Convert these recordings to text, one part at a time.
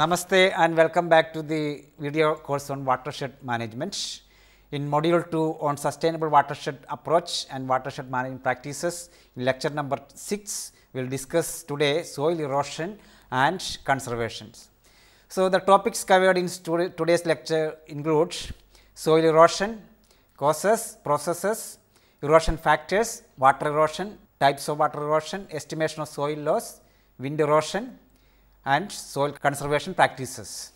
Namaste and welcome back to the video course on watershed management. In module 2 on sustainable watershed approach and watershed management practices, in lecture number 6, we will discuss today soil erosion and conservations. So, the topics covered in today's lecture include soil erosion, causes, processes, erosion factors, water erosion, types of water erosion, estimation of soil loss, wind erosion, and soil conservation practices.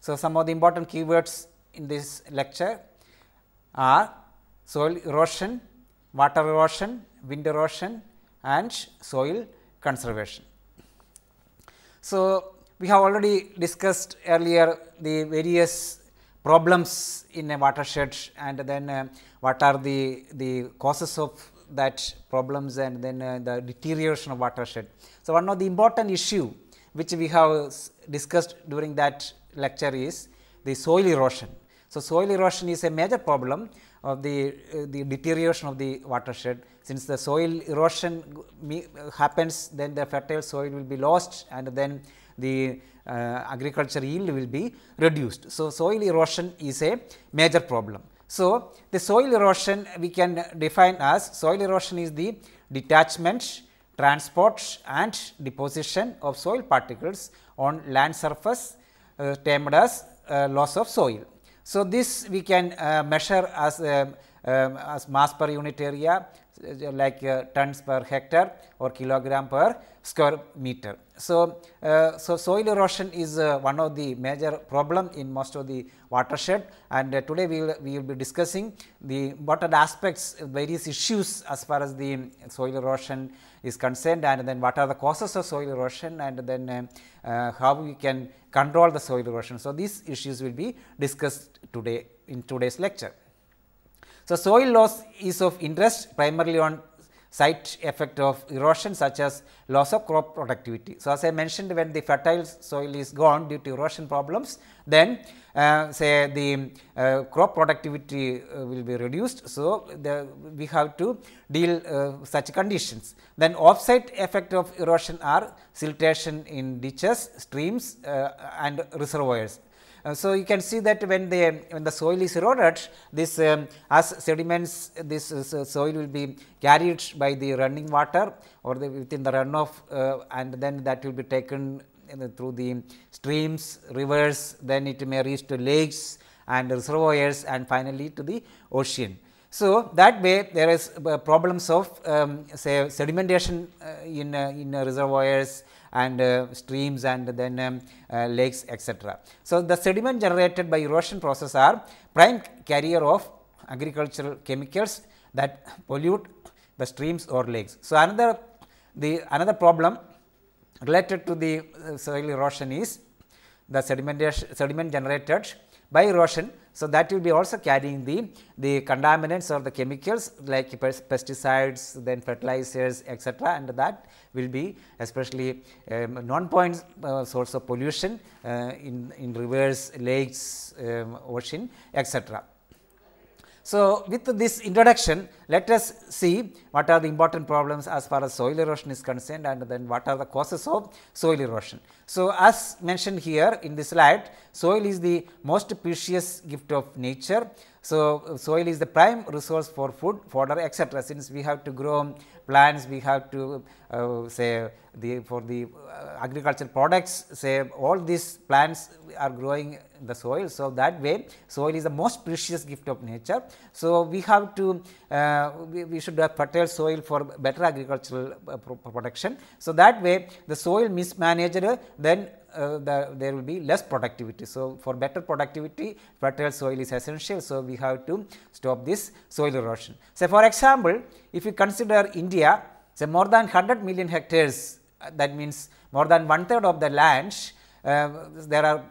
So, some of the important keywords in this lecture are soil erosion, water erosion, wind erosion and soil conservation. So, we have already discussed earlier the various problems in a watershed and then uh, what are the, the causes of that problems and then uh, the deterioration of watershed. So, one of the important issue which we have discussed during that lecture is the soil erosion. So, soil erosion is a major problem of the, uh, the deterioration of the watershed. Since the soil erosion happens, then the fertile soil will be lost and then the uh, agriculture yield will be reduced. So, soil erosion is a major problem. So, the soil erosion we can define as soil erosion is the detachment transport and deposition of soil particles on land surface uh, termed as uh, loss of soil. So, this we can uh, measure as, um, um, as mass per unit area uh, like uh, tons per hectare or kilogram per square meter. So, uh, so soil erosion is one of the major problem in most of the watershed and today we will, we will be discussing the what are the aspects various issues as far as the soil erosion is concerned and then what are the causes of soil erosion and then uh, uh, how we can control the soil erosion. So, these issues will be discussed today in today's lecture. So, soil loss is of interest primarily on site effect of erosion such as loss of crop productivity. So, as I mentioned when the fertile soil is gone due to erosion problems, then uh, say the uh, crop productivity uh, will be reduced. So, the, we have to deal uh, such conditions. Then offsite effect of erosion are siltation in ditches, streams uh, and reservoirs. Uh, so, you can see that when the when the soil is eroded this um, as sediments this uh, soil will be carried by the running water or the within the runoff uh, and then that will be taken the, through the streams, rivers, then it may reach to lakes and reservoirs and finally to the ocean. So, that way there is uh, problems of um, say sedimentation uh, in, uh, in reservoirs and uh, streams and then um, uh, lakes etc. So, the sediment generated by erosion process are prime carrier of agricultural chemicals that pollute the streams or lakes. So, another the another problem related to the uh, soil erosion is the sedimentation sediment generated by erosion. So, that will be also carrying the, the contaminants or the chemicals like pesticides, then fertilizers etc. and that will be especially um, non-point uh, source of pollution uh, in, in rivers, lakes, um, ocean etc. So, with this introduction, let us see what are the important problems as far as soil erosion is concerned and then what are the causes of soil erosion. So, as mentioned here in this slide, soil is the most precious gift of nature. So, soil is the prime resource for food, fodder etc. Since we have to grow plants, we have to uh, say the for the uh, agricultural products say all these plants are growing in the soil. So, that way soil is the most precious gift of nature. So, we have to uh, we, we, should have fertile soil for better agricultural uh, production. So, that way the soil mismanaged then uh, the, there will be less productivity. So, for better productivity fertile soil is essential. So, we have to stop this soil erosion. So, for example, if you consider India, say more than 100 million hectares uh, that means more than one third of the land uh, there are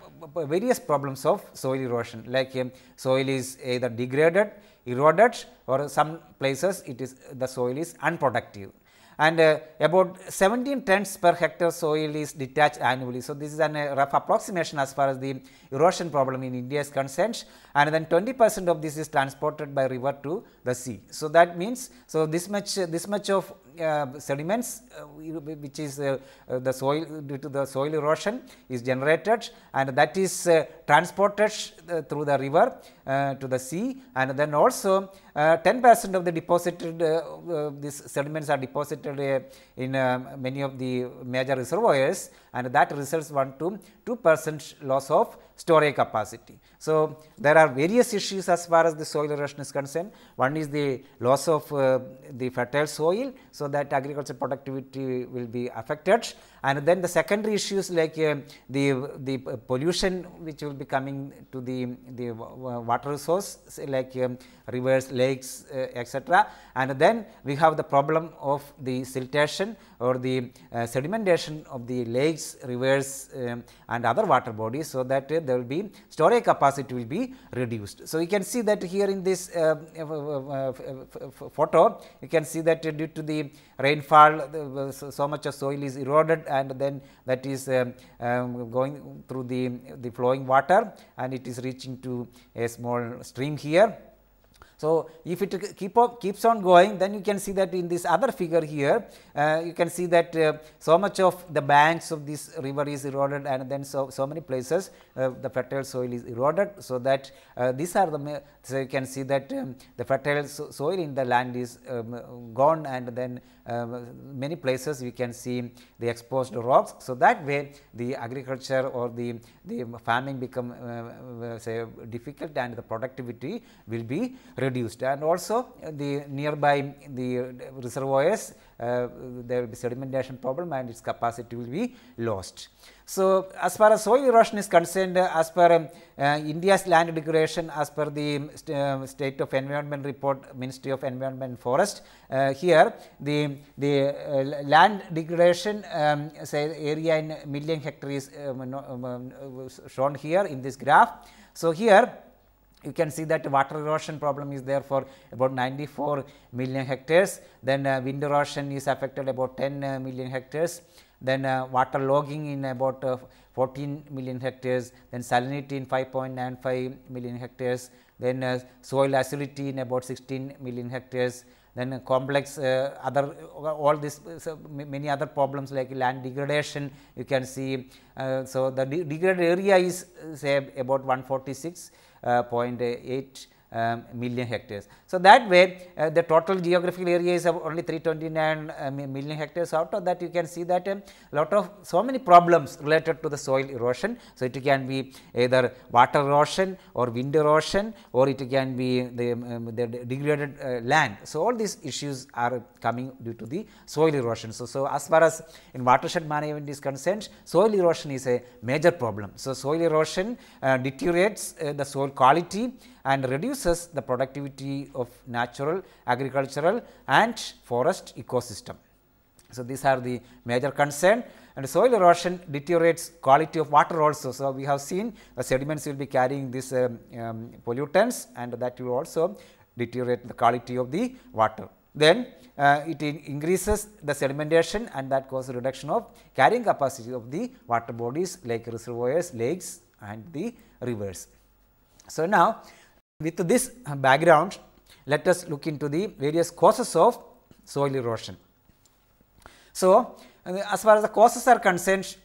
various problems of soil erosion like um, soil is either degraded, eroded or some places it is the soil is unproductive and uh, about 17 tons per hectare soil is detached annually. So, this is a uh, rough approximation as far as the erosion problem in India is concerned and then 20 percent of this is transported by river to the sea. So, that means, so this much uh, this much of uh, sediments uh, which is uh, the soil due to the soil erosion is generated and that is transported through the river to the sea and then also uh, 10 percent of the deposited uh, uh, this sediments are deposited in many of the major reservoirs and that results 1 to 2 percent loss of storage capacity. So, there are various issues as far as the soil erosion is concerned. One is the loss of the fertile soil. So, that agricultural productivity will be affected and then the secondary issues like uh, the, the pollution which will be coming to the, the water resource like um, rivers, lakes, uh, etc. And then we have the problem of the siltation or the uh, sedimentation of the lakes, rivers um, and other water bodies. So, that uh, there will be storage capacity will be reduced. So, you can see that here in this uh, photo, you can see that due to the rainfall, the, so much of soil is eroded and then that is um, um, going through the, the flowing water and it is reaching to a small stream here so, if it keep keeps on going then you can see that in this other figure here uh, you can see that uh, so much of the banks of this river is eroded and then so, so many places uh, the fertile soil is eroded. So, that uh, these are the so you can see that um, the fertile so soil in the land is um, gone and then um, many places you can see the exposed rocks. So, that way the agriculture or the, the farming become uh, uh, say difficult and the productivity will be reduced reduced and also uh, the nearby the reservoirs uh, there will be sedimentation problem and its capacity will be lost. So, as far as soil erosion is concerned uh, as per um, uh, India's land degradation as per the um, um, state of environment report ministry of environment and forest uh, here the, the land degradation um, say area in million hectares um, um, shown here in this graph. So, here you can see that water erosion problem is there for about 94 million hectares, then uh, wind erosion is affected about 10 uh, million hectares, then uh, water logging in about uh, 14 million hectares, then salinity in 5.95 million hectares, then uh, soil acidity in about 16 million hectares, then uh, complex uh, other all these so many other problems like land degradation you can see. Uh, so, the de degraded area is say about 146 uh, 0.8 um, million hectares. So, that way uh, the total geographical area is only 329 uh, million hectares out of that you can see that a um, lot of so many problems related to the soil erosion. So, it can be either water erosion or wind erosion or it can be the, um, um the degraded uh, land. So, all these issues are coming due to the soil erosion. So, so as far as in watershed management is concerned soil erosion is a major problem. So, soil erosion uh, deteriorates uh, the soil quality and reduces the productivity of natural, agricultural and forest ecosystem. So, these are the major concern and soil erosion deteriorates quality of water also. So, we have seen the sediments will be carrying these um, um, pollutants and that will also deteriorate the quality of the water. Then uh, it in increases the sedimentation and that causes reduction of carrying capacity of the water bodies like reservoirs, lakes and the rivers. So, now with this background, let us look into the various causes of soil erosion. So, as far as the causes are concerned,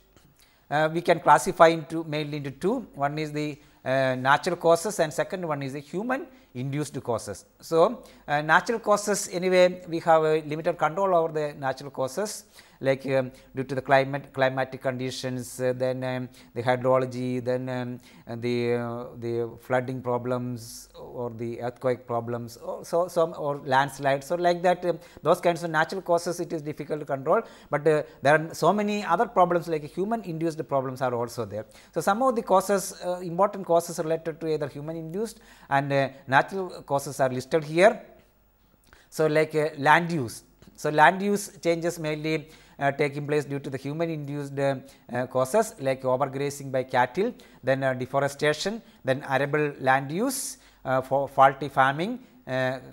uh, we can classify into mainly into two. One is the uh, natural causes and second one is the human induced causes. So, uh, natural causes anyway we have a limited control over the natural causes like um, due to the climate climatic conditions, uh, then um, the hydrology, then um, the uh, the flooding problems uh, or the earthquake problems, or so some or landslides. So like that, um, those kinds of natural causes it is difficult to control. But uh, there are so many other problems like human induced problems are also there. So some of the causes, uh, important causes related to either human induced and uh, natural causes are listed here. So like land use. So land use changes mainly uh, taking place due to the human induced uh, uh, causes like overgrazing by cattle, then deforestation, then arable land use, faulty farming,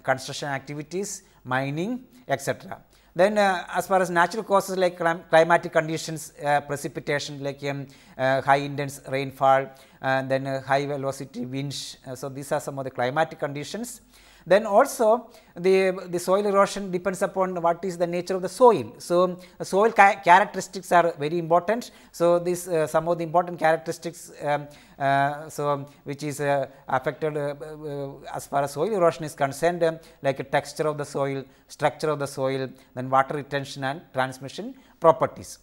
construction activities, mining etc. Then uh, as far as natural causes like clim climatic conditions, uh, precipitation like um, uh, high intense rainfall, and then high velocity winds. so, these are some of the climatic conditions. Then also the, the soil erosion depends upon what is the nature of the soil. So, soil ca characteristics are very important. So, this uh, some of the important characteristics um, uh, so which is uh, affected uh, uh, as far as soil erosion is concerned um, like a texture of the soil, structure of the soil, then water retention and transmission properties.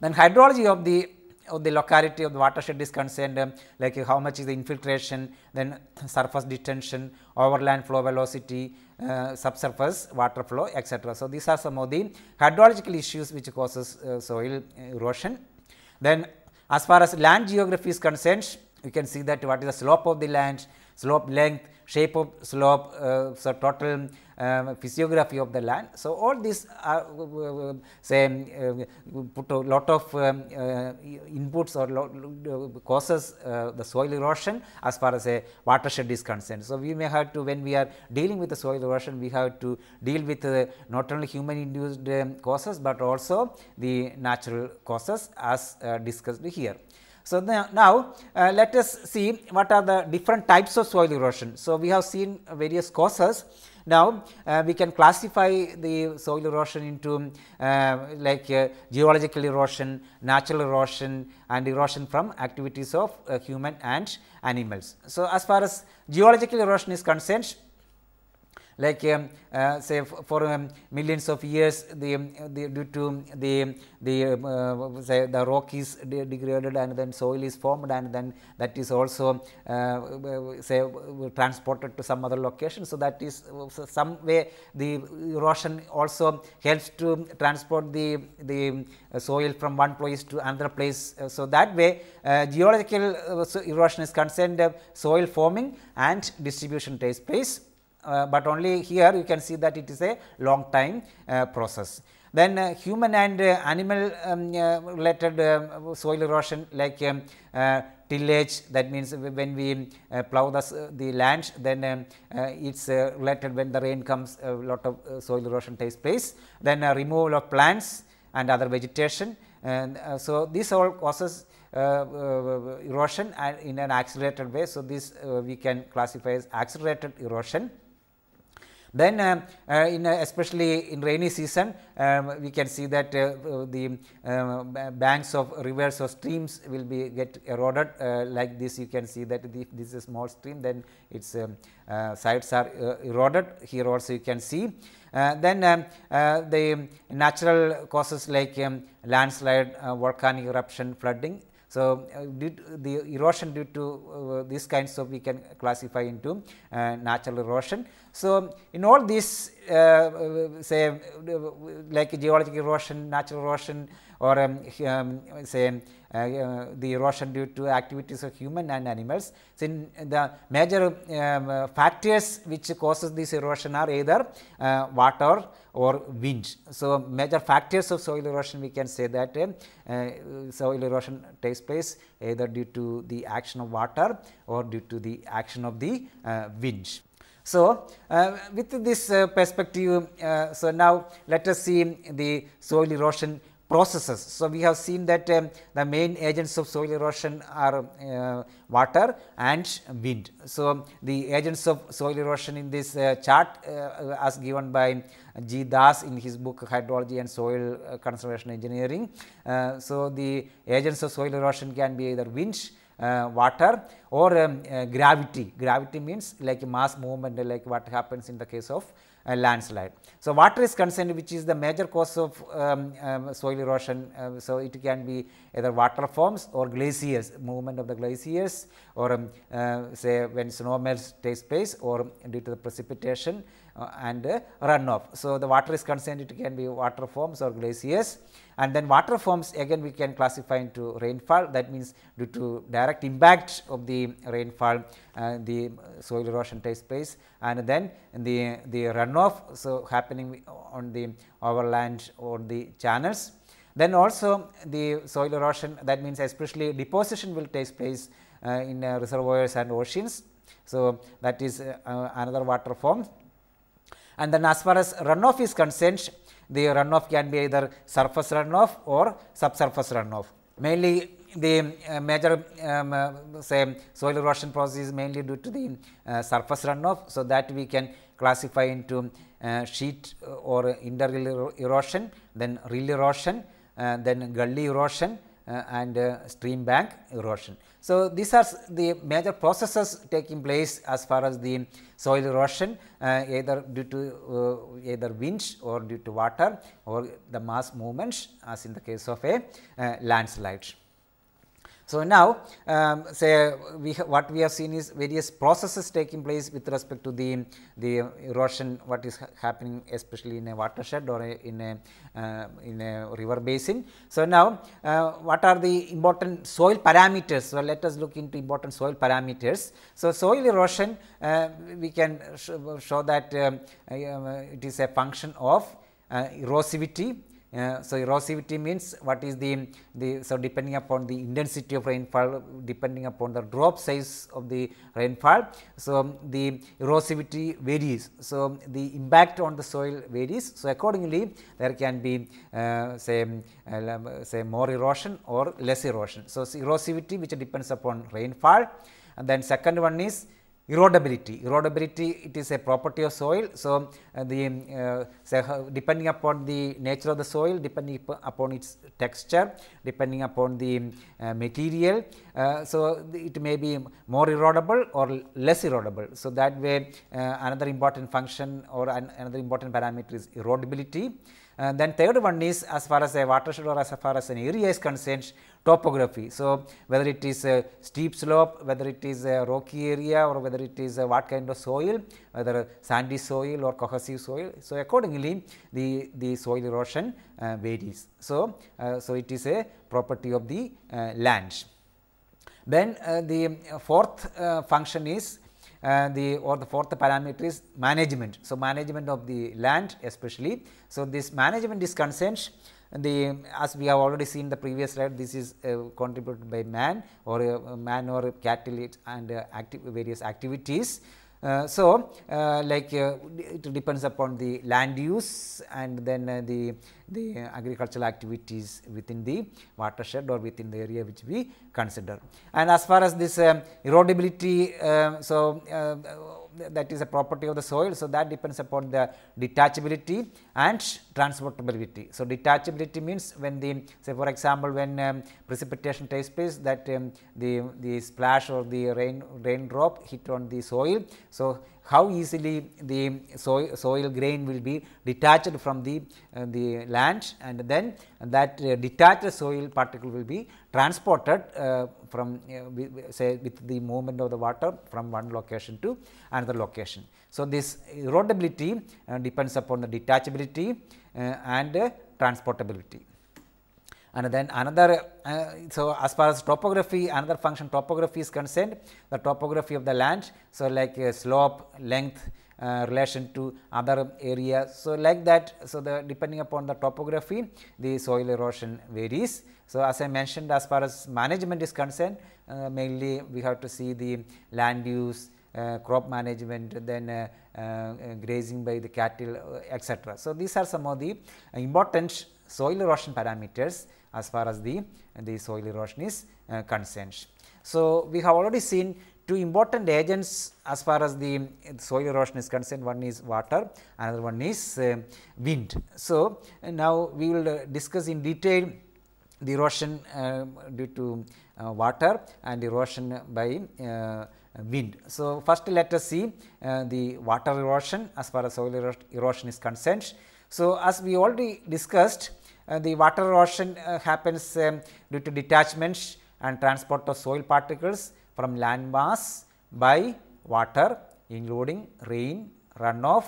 Then hydrology of the of the locality of the watershed is concerned um, like how much is the infiltration, then surface detention, overland flow velocity, uh, subsurface water flow etc. So, these are some of the hydrological issues which causes uh, soil erosion. Then as far as land geography is concerned, you can see that what is the slope of the land, slope length, shape of slope, uh, so total um, physiography of the land. So, all these are uh, say uh, put a lot of um, uh, inputs or causes uh, the soil erosion as far as a watershed is concerned. So, we may have to when we are dealing with the soil erosion we have to deal with not only human induced um, causes, but also the natural causes as discussed here. So, now uh, let us see what are the different types of soil erosion. So, we have seen various causes now, uh, we can classify the soil erosion into uh, like uh, geological erosion, natural erosion and erosion from activities of uh, human and animals. So, as far as geological erosion is concerned, like um, uh, say for um, millions of years the, um, the due to um, the the um, uh, say the rock is de degraded and then soil is formed and then that is also uh, say transported to some other location. So, that is uh, so some way the erosion also helps to transport the the uh, soil from one place to another place. so, that way geological erosion is concerned soil forming and distribution takes place uh, but only here you can see that it is a long time uh, process. Then uh, human and uh, animal um, uh, related um, soil erosion like um, uh, tillage that means when we plow the, the land then um, it is related when the rain comes a lot of soil erosion takes place. Then removal of plants and other vegetation and so this all causes erosion in an accelerated way. So, this we can classify as accelerated erosion. Then um, uh, in especially in rainy season, um, we can see that uh, the um, banks of rivers or streams will be get eroded uh, like this you can see that this is a small stream then its sides are eroded here also you can see. Uh, then um, uh, the natural causes like um, landslide, uh, volcanic eruption, flooding. So, the erosion due to these kinds of we can classify into natural erosion. So, in all these uh, uh, say like geologic erosion, natural erosion or um, um, say uh, uh, the erosion due to activities of human and animals. So, in the major um, uh, factors which causes this erosion are either uh, water or wind. So, major factors of soil erosion we can say that um, uh, soil erosion takes place either due to the action of water or due to the action of the wind. So, uh, with this uh, perspective, uh, so now let us see the soil erosion processes. So, we have seen that um, the main agents of soil erosion are uh, water and wind. So, the agents of soil erosion in this uh, chart uh, as given by G. Das in his book Hydrology and Soil Conservation Engineering. so, the agents of soil erosion can be either wind, uh, water or um, uh, gravity. Gravity means like mass movement like what happens in the case of landslide. So, water is concerned which is the major cause of um, um, soil erosion. Um, so, it can be either water forms or glaciers, movement of the glaciers or um, uh, say when snow melts takes place or due to the precipitation uh, and uh, runoff. So, the water is concerned it can be water forms or glaciers and then water forms again we can classify into rainfall that means due to direct impact of the rainfall uh, the soil erosion takes place and then the, the runoff so happening on the overland or the channels. Then also the soil erosion that means especially deposition will take place uh, in uh, reservoirs and oceans. So, that is uh, another water form and then as far as runoff is concerned, the runoff can be either surface runoff or subsurface runoff. Mainly the uh, major um, uh, say soil erosion process is mainly due to the uh, surface runoff. So, that we can classify into uh, sheet or inter erosion, then rill erosion, uh, then gully erosion uh, and stream bank erosion. So, these are the major processes taking place as far as the soil erosion uh, either due to uh, either wind or due to water or the mass movements as in the case of a uh, landslide. So, now um, say we what we have seen is various processes taking place with respect to the, the erosion what is ha happening especially in a watershed or a, in, a, uh, in a river basin. So, now uh, what are the important soil parameters? So, let us look into important soil parameters. So, soil erosion uh, we can sh show that um, uh, it is a function of uh, erosivity so, erosivity means what is the, the, so depending upon the intensity of rainfall, depending upon the drop size of the rainfall. So, um, the erosivity varies. So, um, the impact on the soil varies. So, accordingly there can be uh, say, um, uh, say more erosion or less erosion. So, erosivity which depends upon rainfall and then second one is erodibility. Erodability it is a property of soil. So, uh, the uh, depending upon the nature of the soil, depending upon its texture, depending upon the uh, material. Uh, so, it may be more erodible or less erodible. So, that way uh, another important function or an another important parameter is erodibility. And uh, then third one is as far as a watershed or as far as an area is concerned, topography. So, whether it is a steep slope, whether it is a rocky area or whether it is what kind of soil, whether sandy soil or cohesive soil. So, accordingly the, the soil erosion uh, varies. So, uh, so it is a property of the uh, land. Then uh, the fourth uh, function is uh, the or the fourth parameter is management. So, management of the land especially. So, this management is concerned the as we have already seen the previous slide this is uh, contributed by man or uh, man or cattle and uh, active various activities. Uh, so, uh, like uh, it depends upon the land use and then the, the agricultural activities within the watershed or within the area which we consider. And as far as this um, erodibility, um, so that is a property of the soil. So, that depends upon the detachability and transportability. So, detachability means when the say for example, when um, precipitation takes place that um, the, the splash or the rain raindrop hit on the soil. So, how easily the soil, soil grain will be detached from the, uh, the land and then that uh, detached soil particle will be transported uh, from say with the movement of the water from one location to another location. So, this erodibility uh, depends upon the detachability uh, and uh, transportability. And then another, uh, so as far as topography, another function topography is concerned, the topography of the land. So, like uh, slope, length, uh, relation to other areas. So, like that, so the depending upon the topography, the soil erosion varies. So, as I mentioned as far as management is concerned, uh, mainly we have to see the land use, uh, crop management, then uh, uh, grazing by the cattle uh, etc. So, these are some of the important soil erosion parameters as far as the, the soil erosion is concerned. So, we have already seen two important agents as far as the soil erosion is concerned one is water another one is uh, wind. So, now we will uh, discuss in detail the erosion uh, due to uh, water and erosion by uh, wind. So, first let us see uh, the water erosion as far as soil erosion is concerned. So, as we already discussed the water erosion happens um, due to detachments and transport of soil particles from landmass by water including rain, runoff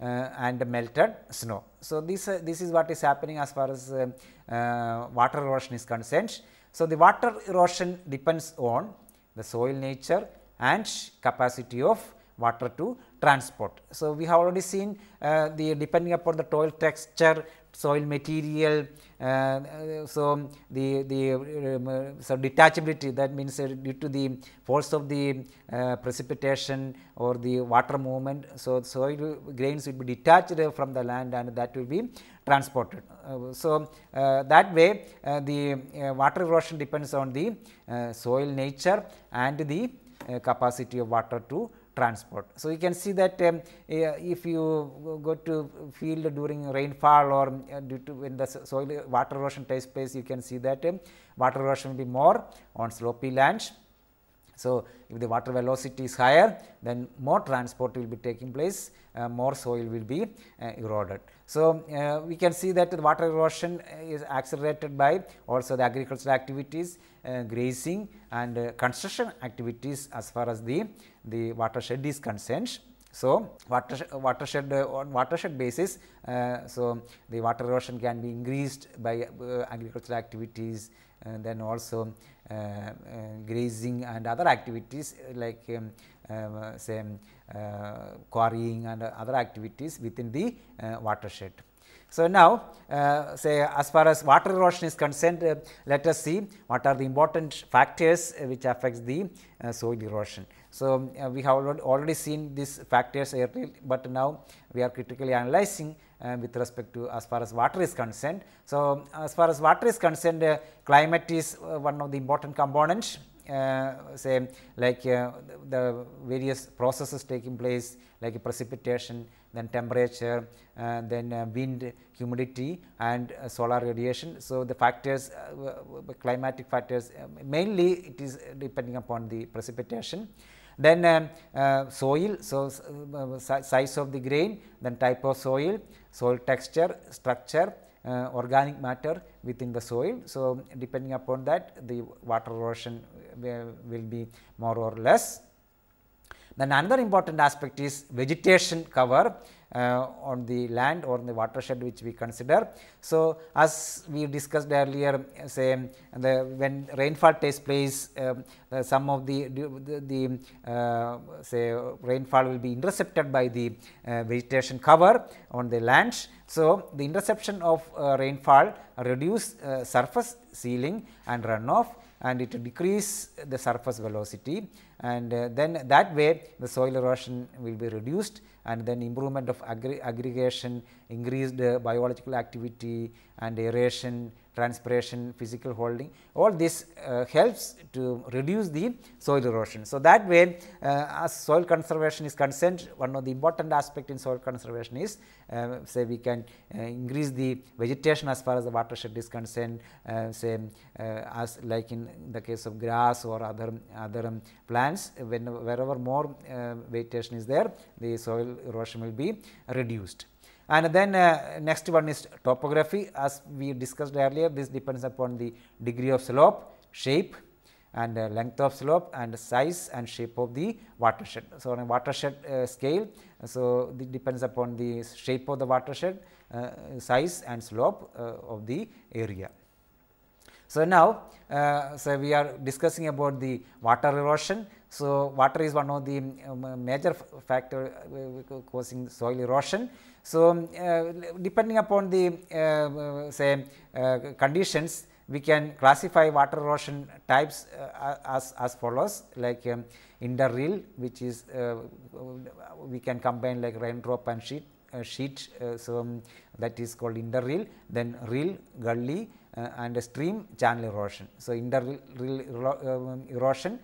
uh, and melted snow. So, this, uh, this is what is happening as far as uh, uh, water erosion is concerned. So, the water erosion depends on the soil nature and capacity of water to transport. So, we have already seen uh, the depending upon the soil texture, soil material. Uh, uh, so, the, the um, uh, so detachability that means uh, due to the force of the precipitation or the water movement. So, soil grains will be detached from the land and that will be transported. so, that way the water erosion depends on the soil nature and the capacity of water to transport. So, you can see that um, uh, if you go to field during rainfall or uh, due to when the soil water erosion takes place, you can see that um, water erosion will be more on slopey lands. So, if the water velocity is higher, then more transport will be taking place, uh, more soil will be uh, eroded. So, uh, we can see that the water erosion is accelerated by also the agricultural activities, uh, grazing and construction activities as far as the the watershed is concerned. So, watershed, watershed on watershed basis, uh, so the water erosion can be increased by uh, agricultural activities and uh, then also uh, uh, grazing and other activities like um, say quarrying and other activities within the watershed. So, now uh, say as far as water erosion is concerned, uh, let us see what are the important factors uh, which affects the soil erosion. So, uh, we have already seen these factors earlier, but now we are critically analyzing uh, with respect to as far as water is concerned. So, as far as water is concerned, uh, climate is uh, one of the important components. Uh, say like uh, the various processes taking place like precipitation, then temperature, then wind, humidity and solar radiation. So, the factors climatic factors mainly it is depending upon the precipitation. Then um, uh, soil, so uh, size of the grain, then type of soil, soil texture, structure, uh, organic matter within the soil. So, depending upon that the water erosion uh, will be more or less. Then another important aspect is vegetation cover. Uh, on the land or the watershed which we consider. So, as we discussed earlier say the, when rainfall takes place um, some of the, the, the uh, say rainfall will be intercepted by the uh, vegetation cover on the land so, the interception of uh, rainfall reduce uh, surface sealing and runoff and it decrease the surface velocity and uh, then that way the soil erosion will be reduced and then improvement of aggregation, increased uh, biological activity and aeration transpiration, physical holding all this uh, helps to reduce the soil erosion. So, that way uh, as soil conservation is concerned one of the important aspect in soil conservation is uh, say we can uh, increase the vegetation as far as the watershed is concerned uh, say uh, as like in the case of grass or other other um, plants when wherever more vegetation is there the soil erosion will be reduced. And then uh, next one is topography as we discussed earlier this depends upon the degree of slope, shape and uh, length of slope and size and shape of the watershed. So, on a watershed uh, scale, so it depends upon the shape of the watershed, uh, size and slope uh, of the area. So, now, uh, so we are discussing about the water erosion. So, water is one of the um, major factor causing soil erosion. So, um, uh, depending upon the uh, uh, say conditions, we can classify water erosion types uh, as, as follows like um, interreel which is uh, we can combine like raindrop and sheet uh, sheet so um, that is called interreel then reel gully and stream channel erosion so interreel um, erosion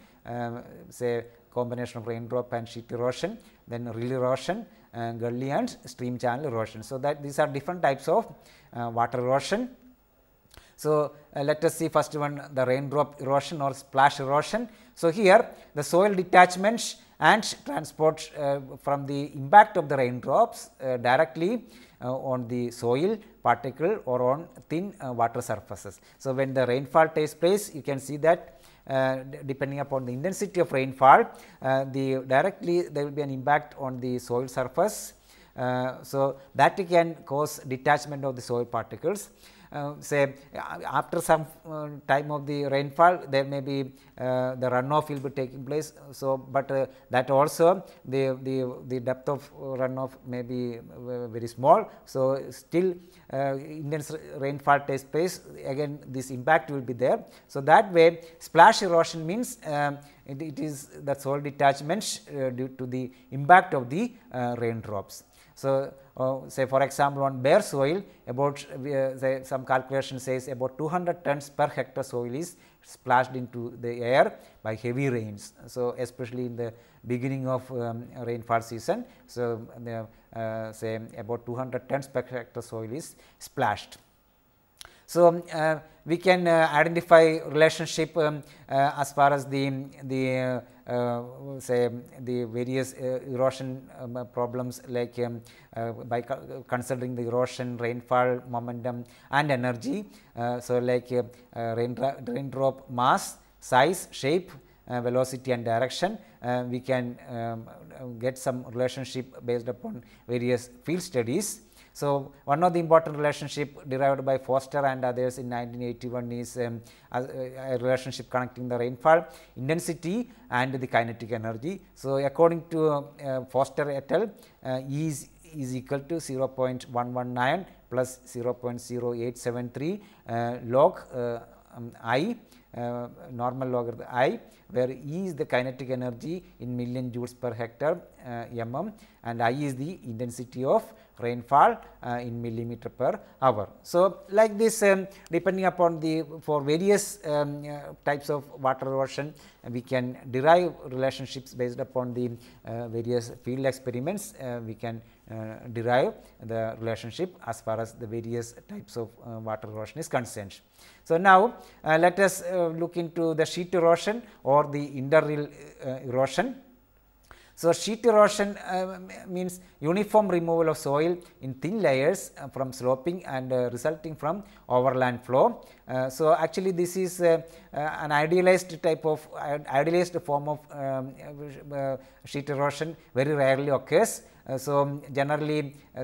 say combination of raindrop and sheet erosion then reel erosion uh, gully and stream channel erosion. So, that these are different types of uh, water erosion. So, uh, let us see first one the raindrop erosion or splash erosion. So, here the soil detachments and transport uh, from the impact of the raindrops uh, directly uh, on the soil particle or on thin water surfaces. So, when the rainfall takes place you can see that uh, depending upon the intensity of rainfall, uh, the directly there will be an impact on the soil surface. Uh, so, that can cause detachment of the soil particles. Uh, say uh, after some uh, time of the rainfall there may be the runoff will be taking place. So, but that also the, the, the depth of runoff may be very small. So, still intense rainfall takes place again this impact will be there. So, that way splash erosion means um, it, it is the soil detachment due to the impact of the raindrops. So, uh, say for example, on bare soil about uh, some calculation says about 200 tons per hectare soil is splashed into the air by heavy rains. So, especially in the beginning of um, rainfall season. So, uh, say about 200 tons per hectare soil is splashed. So, um, uh, we can uh, identify relationship um, uh, as far as the, the uh, uh, say um, the various uh, erosion um, uh, problems like um, by considering the erosion, rainfall, momentum and energy. so, like raindrop mass, size, shape, uh, velocity and direction, uh, we can um, get some relationship based upon various field studies. So, one of the important relationship derived by Foster and others in 1981 is um, a, uh, a, relationship connecting the rainfall intensity and the kinetic energy. So, according to uh, Foster et al, uh, E is, is equal to 0.119 plus 0.0873 uh, log uh, um, I uh, normal logarithm I where E is the kinetic energy in million joules per hectare uh, mm and I is the intensity of rainfall uh, in millimeter per hour. So, like this um, depending upon the for various um, uh, types of water erosion we can derive relationships based upon the uh, various field experiments uh, we can uh, derive the relationship as far as the various types of uh, water erosion is concerned. So, now uh, let us look into the sheet erosion or the interrill erosion. So, sheet erosion uh, means uniform removal of soil in thin layers uh, from sloping and uh, resulting from overland flow. so, actually this is an idealized type of idealized form of um, sheet erosion very rarely occurs uh, so, um, generally uh,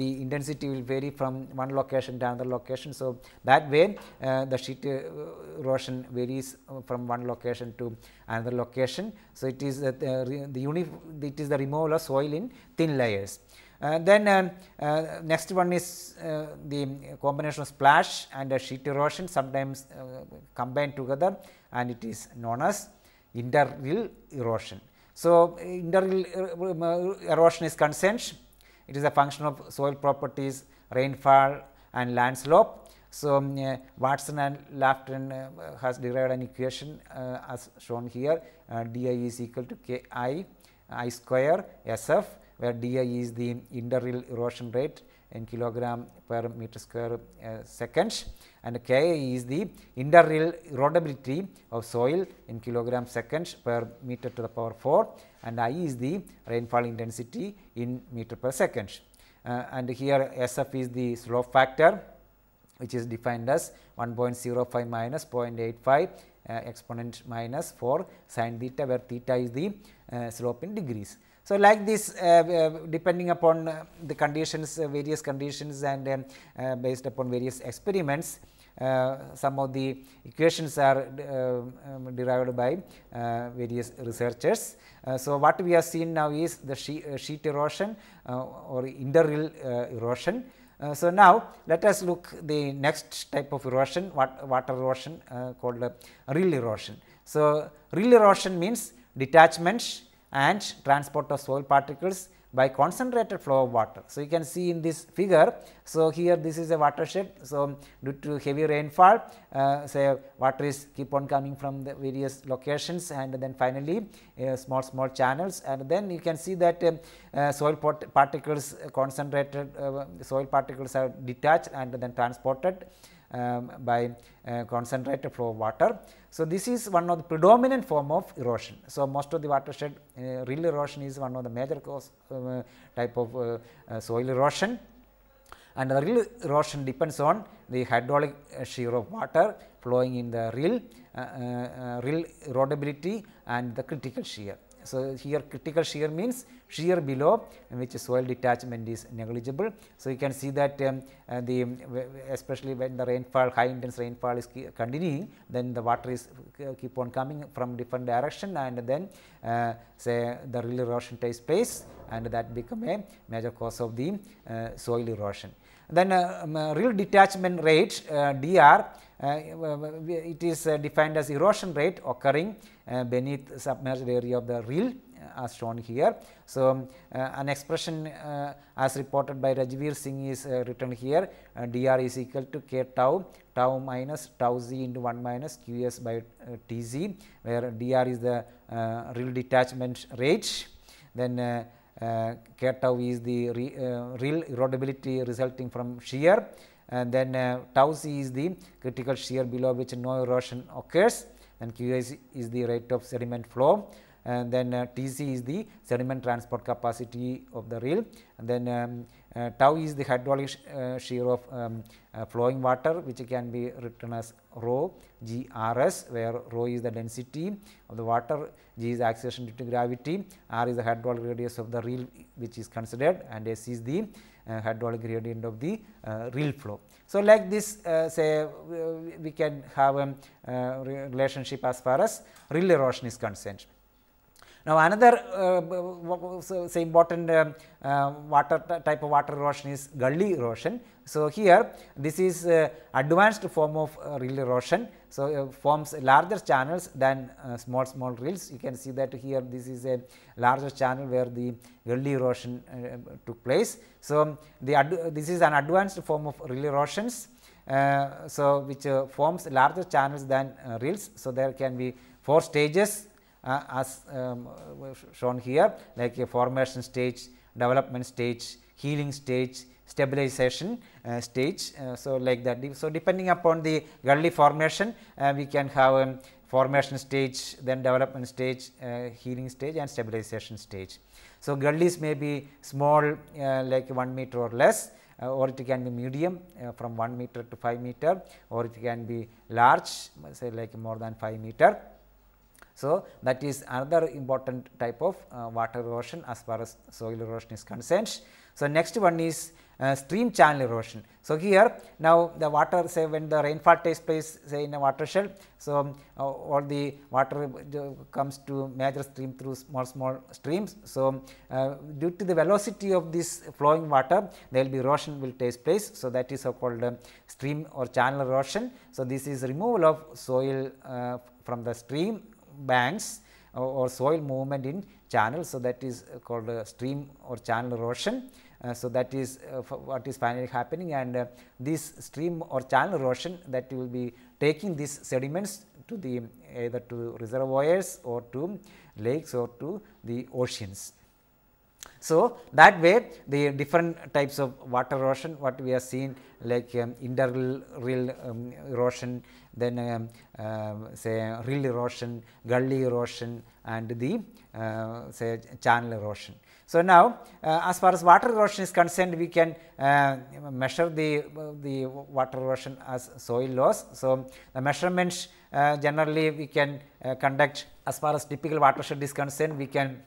the intensity will vary from one location to another location. So, that way uh, the sheet erosion varies from one location to another location. So, it is the, the it is the removal of soil in thin layers. Uh, then uh, uh, next one is the combination of splash and sheet erosion sometimes combined together and it is known as interrill erosion. So, integral uh, uh, erosion is concerned, it is a function of soil properties, rainfall and land slope. So, um, uh, Watson and Lafton uh, has derived an equation uh, as shown here uh, di is equal to k i i square s f where di is the integral erosion rate in kilogram per meter square uh, seconds and K is the inter erodibility of soil in kilogram seconds per meter to the power 4 and I is the rainfall intensity in meter per second. Uh, and here SF is the slope factor which is defined as 1.05 minus 0.85 uh, exponent minus 4 sin theta where theta is the uh, slope in degrees. So, like this uh, uh, depending upon uh, the conditions various conditions and um, based upon various experiments uh, some of the equations are uh, um, derived by uh, various researchers. so, what we have seen now is the she, sheet erosion or interrill erosion. so, now let us look the next type of erosion what water erosion called uh, rill erosion. So, rill erosion means detachments and transport of soil particles by concentrated flow of water. So, you can see in this figure, so here this is a watershed. So, due to heavy rainfall, uh, say water is keep on coming from the various locations and then finally, uh, small small channels and then you can see that um, uh, soil particles concentrated uh, soil particles are detached and then transported um, by uh, concentrated flow of water. So, this is one of the predominant form of erosion. So, most of the watershed uh, rill erosion is one of the major cause um, uh, type of uh, uh, soil erosion and the rill erosion depends on the hydraulic uh, shear of water flowing in the rill, rill erodibility and the critical shear. So, here critical shear means shear below which soil detachment is negligible. So, you can see that um, uh, the especially when the rainfall high intense rainfall is continuing then the water is uh, keep on coming from different direction and then uh, say the real erosion takes place and that become a major cause of the uh, soil erosion. Then uh, um, uh, real detachment rate dr it is defined as erosion rate occurring beneath submerged area of the real as shown here. So, um, uh, an expression uh, as reported by Rajveer Singh is uh, written here dr is equal to k tau tau minus tau z into 1 minus q s by t z where dr is the real detachment rate then uh, k tau is the re, uh, real erodibility resulting from shear and then uh, tau c is the critical shear below which no erosion occurs and q is the rate of sediment flow and then uh, Tc is the sediment transport capacity of the rail and then um, uh, tau is the hydraulic sh uh, shear of um, uh, flowing water which can be written as rho GRS where rho is the density of the water, G is the acceleration due to gravity, R is the hydraulic radius of the reel which is considered and S is the uh, hydraulic gradient of the uh, reel flow. So, like this say we can have a relationship as far as reel erosion is concerned. Now, another uh, say important uh, uh, water type of water erosion is gully erosion. So, here this is uh, advanced form of uh, rill erosion. So, uh, forms larger channels than small small rills. You can see that here this is a larger channel where the gully erosion took place. So, the this is an advanced form of rill erosions. so, which forms larger channels than rills. So, there can be four stages uh, as um, shown here like a formation stage, development stage, healing stage, stabilization uh, stage. Uh, so, like that. So, depending upon the early formation, uh, we can have um, formation stage, then development stage, uh, healing stage and stabilization stage. So, gullies may be small uh, like 1 meter or less or it can be medium uh, from 1 meter to 5 meter or it can be large say like more than 5 meter so, that is another important type of uh, water erosion as far as soil erosion is concerned. So, next one is uh, stream channel erosion. So, here now the water say when the rainfall takes place say in a watershed. So, um, uh, all the water uh, comes to major stream through small small streams. So, um, uh, due to the velocity of this flowing water there will be erosion will take place. So, that is so called um, stream or channel erosion. So, this is removal of soil uh, from the stream banks or, or soil movement in channels. So, that is called stream or channel erosion. Uh, so, that is uh, what is finally happening and uh, this stream or channel erosion that will be taking these sediments to the either to reservoirs or to lakes or to the oceans. So, that way the different types of water erosion what we are seeing, like um, interrill um, erosion, then um, uh, say rill erosion, gully erosion and the uh, say channel erosion. So, now uh, as far as water erosion is concerned we can uh, measure the, the water erosion as soil loss. So, the measurements uh, generally we can uh, conduct as far as typical watershed is concerned we can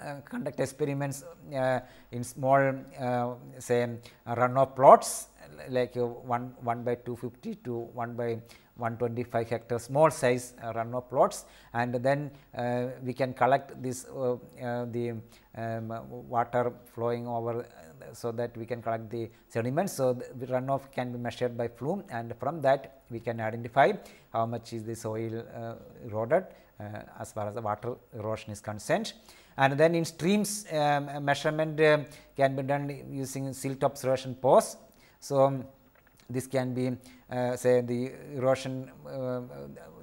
uh, conduct experiments uh, in small uh, say um, runoff plots like 1 1 by 250 to 1 by 125 hectare small size uh, runoff plots and then uh, we can collect this uh, the um, water flowing over so that we can collect the sediments. So, the runoff can be measured by flume and from that we can identify how much is the soil eroded as far as the water erosion is concerned and then in streams um, measurement um, can be done using silt observation pose. So, um, this can be uh, say the erosion uh,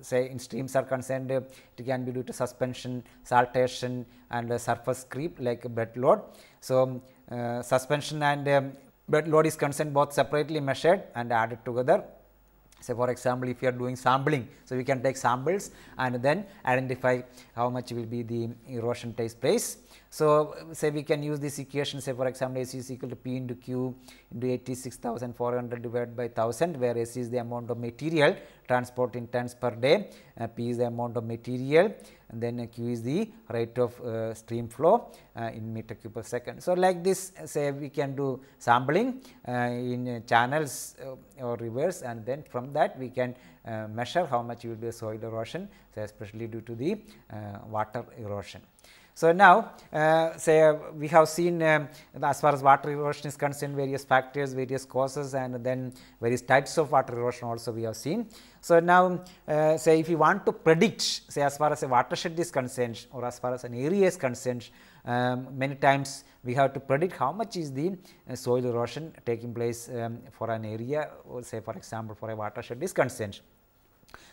say in streams are concerned it can be due to suspension, saltation and surface creep like bed load. So, um, uh, suspension and bed load is concerned both separately measured and added together say for example, if you are doing sampling, so we can take samples and then identify how much will be the erosion takes place so, say we can use this equation say for example, AC is equal to P into Q into 86,400 divided by 1000 where AC is the amount of material transport in tons per day, uh, P is the amount of material and then uh, Q is the rate of uh, stream flow uh, in meter cube per second. So, like this uh, say we can do sampling uh, in channels or rivers and then from that we can measure how much will be soil erosion, especially due to the water erosion. So, now uh, say uh, we have seen um, as far as water erosion is concerned various factors, various causes and then various types of water erosion also we have seen. So, now uh, say if you want to predict say as far as a watershed is concerned or as far as an area is concerned, um, many times we have to predict how much is the uh, soil erosion taking place um, for an area or say for example, for a watershed is concerned.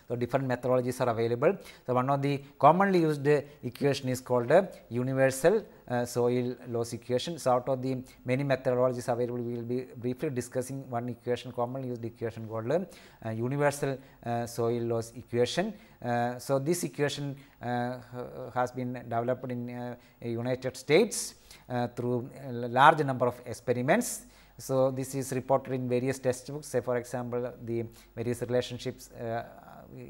So, different methodologies are available. So, one of the commonly used equation is called the universal uh, soil loss equation. So, out of the many methodologies available, we will be briefly discussing one equation commonly used equation called the uh, universal uh, soil loss equation. Uh, so, this equation uh, has been developed in uh, United States through large number of experiments. So, this is reported in various textbooks say for example, the various relationships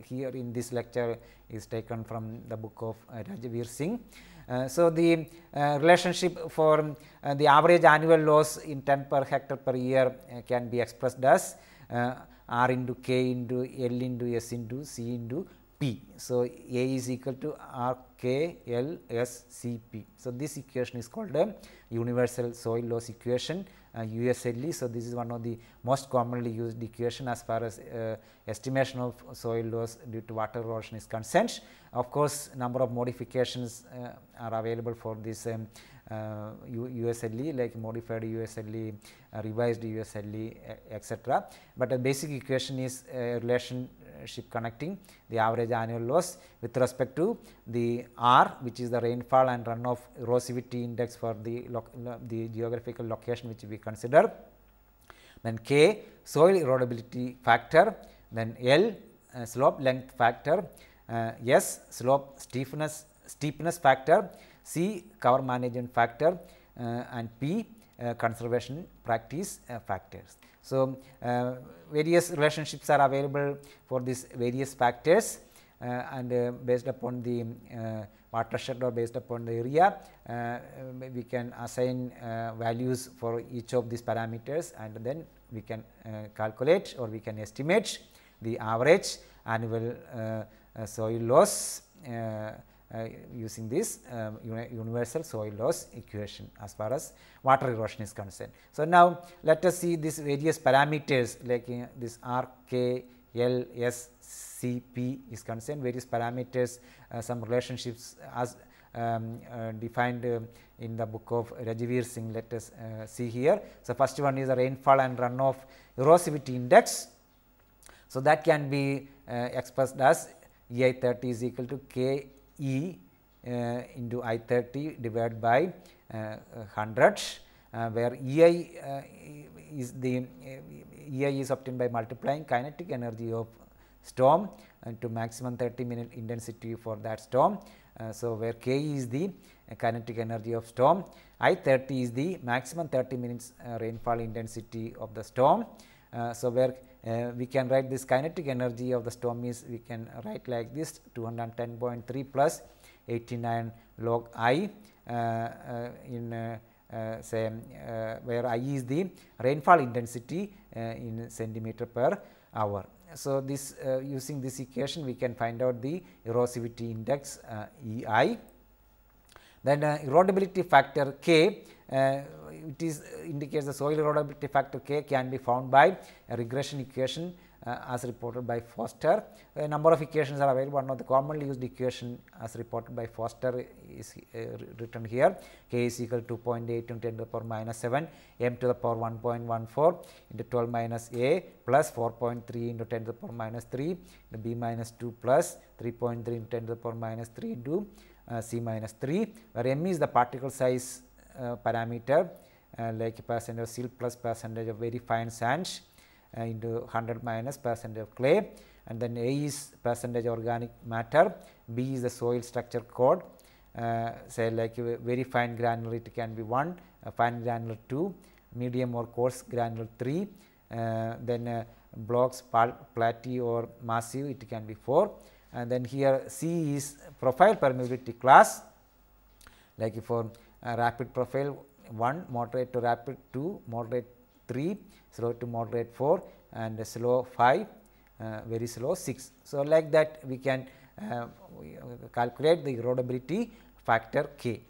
here in this lecture is taken from the book of uh, Rajveer Singh. Uh, so, the uh, relationship for uh, the average annual loss in 10 per hectare per year uh, can be expressed as uh, R into K into L into S into C into P. So, A is equal to R K L S C P. So, this equation is called a universal soil loss equation USLE. So, this is one of the most commonly used equation as far as uh, estimation of soil loss due to water erosion is concerned. Of course, number of modifications uh, are available for this um, uh, USLE like modified USLE, uh, revised USLE uh, etc. But the basic equation is a uh, relationship connecting the average annual loss with respect to the R which is the rainfall and runoff erosivity index for the, the geographical location which we consider. Then K soil erodibility factor, then L uh, slope length factor, S slope steepness, steepness factor, C cover management factor uh, and P uh, conservation practice uh, factors. So, various relationships are available for these various factors and based upon the watershed or based upon the area, uh, we can assign uh, values for each of these parameters and then we can uh, calculate or we can estimate the average annual soil loss uh, using this um, uni universal soil loss equation as far as water erosion is concerned. So, now let us see these various parameters like uh, this R, K, L, S, C, P is concerned various parameters uh, some relationships as um, uh, defined uh, in the book of Rajivir Singh. Let us uh, see here. So, first one is the rainfall and runoff erosivity index. So, that can be expressed as E I 30 is equal to K E uh, into I 30 divided by uh, uh hundreds uh, where EI is the EI is obtained by multiplying kinetic energy of storm to maximum 30 minute intensity for that storm. so, where K is the kinetic energy of storm, I 30 is the maximum 30 minutes rainfall intensity of the storm. so, where uh, we can write this kinetic energy of the storm is we can write like this 210.3 plus 89 log i uh, uh, in uh, uh, say um, uh, where i is the rainfall intensity in centimeter per hour. So, this using this equation we can find out the erosivity index E i. Then erodibility factor k uh, it is uh, indicates the soil erodibility factor k can be found by a regression equation uh, as reported by Foster. A number of equations are available. One of the commonly used equation as reported by Foster is uh, written here. K is equal to 2.8 into 10 to the power minus 7, m to the power 1.14 into 12 minus a plus 4.3 into 10 to the power minus 3 into b minus 2 plus 3.3 into 10 to the power minus 3 into uh, c minus 3, where m is the particle size uh, parameter uh, like percentage of silt plus percentage of very fine sand uh, into 100 minus percentage of clay and then A is percentage organic matter, B is the soil structure code say like very fine granular it can be 1, fine granular 2, medium or coarse granular 3, then blocks platy or massive it can be 4 and then here C is profile permeability class like for uh, rapid profile 1, moderate to rapid 2, moderate 3, slow to moderate 4 and slow 5, uh, very slow 6. So, like that we can uh, uh calculate the erodibility factor k.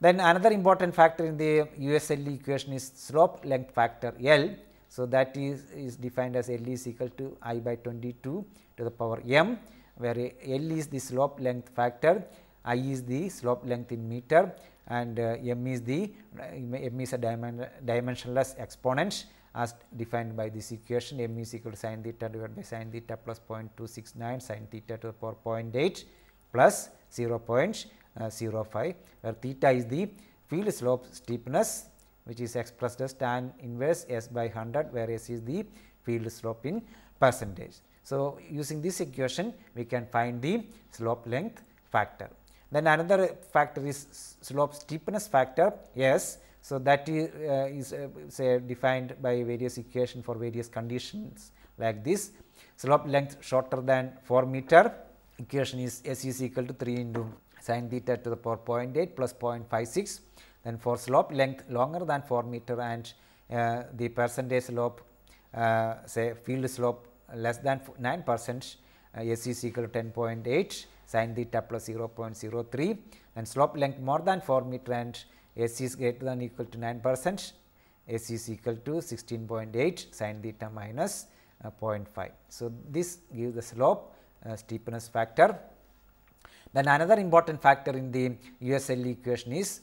Then another important factor in the USLE equation is slope length factor L. So, that is, is defined as L is equal to i by 22 to the power m, where L is the slope length factor, i is the slope length in meter and uh, m is the uh, m is a dimensionless exponent as defined by this equation m is equal to sin theta divided by sin theta plus 0.269 sin theta to the power 0.8 plus uh, 0 0.05 where theta is the field slope steepness which is expressed as tan inverse s by 100 where s is the field slope in percentage. So, using this equation we can find the slope length factor. Then another factor is slope steepness factor S. So, that uh, is, uh, say defined by various equation for various conditions like this. Slope length shorter than 4 meter equation is S is equal to 3 into sin theta to the power 0.8 plus 0.56. Then for slope length longer than 4 meter and uh, the percentage slope uh, say field slope less than 9 percent uh, S is equal to 10.8 sin theta plus 0.03 and slope length more than 4 meter and S is greater than equal to 9 percent, S is equal to 16.8 sin theta minus uh, 0.5. So, this gives the slope uh, steepness factor. Then another important factor in the USL equation is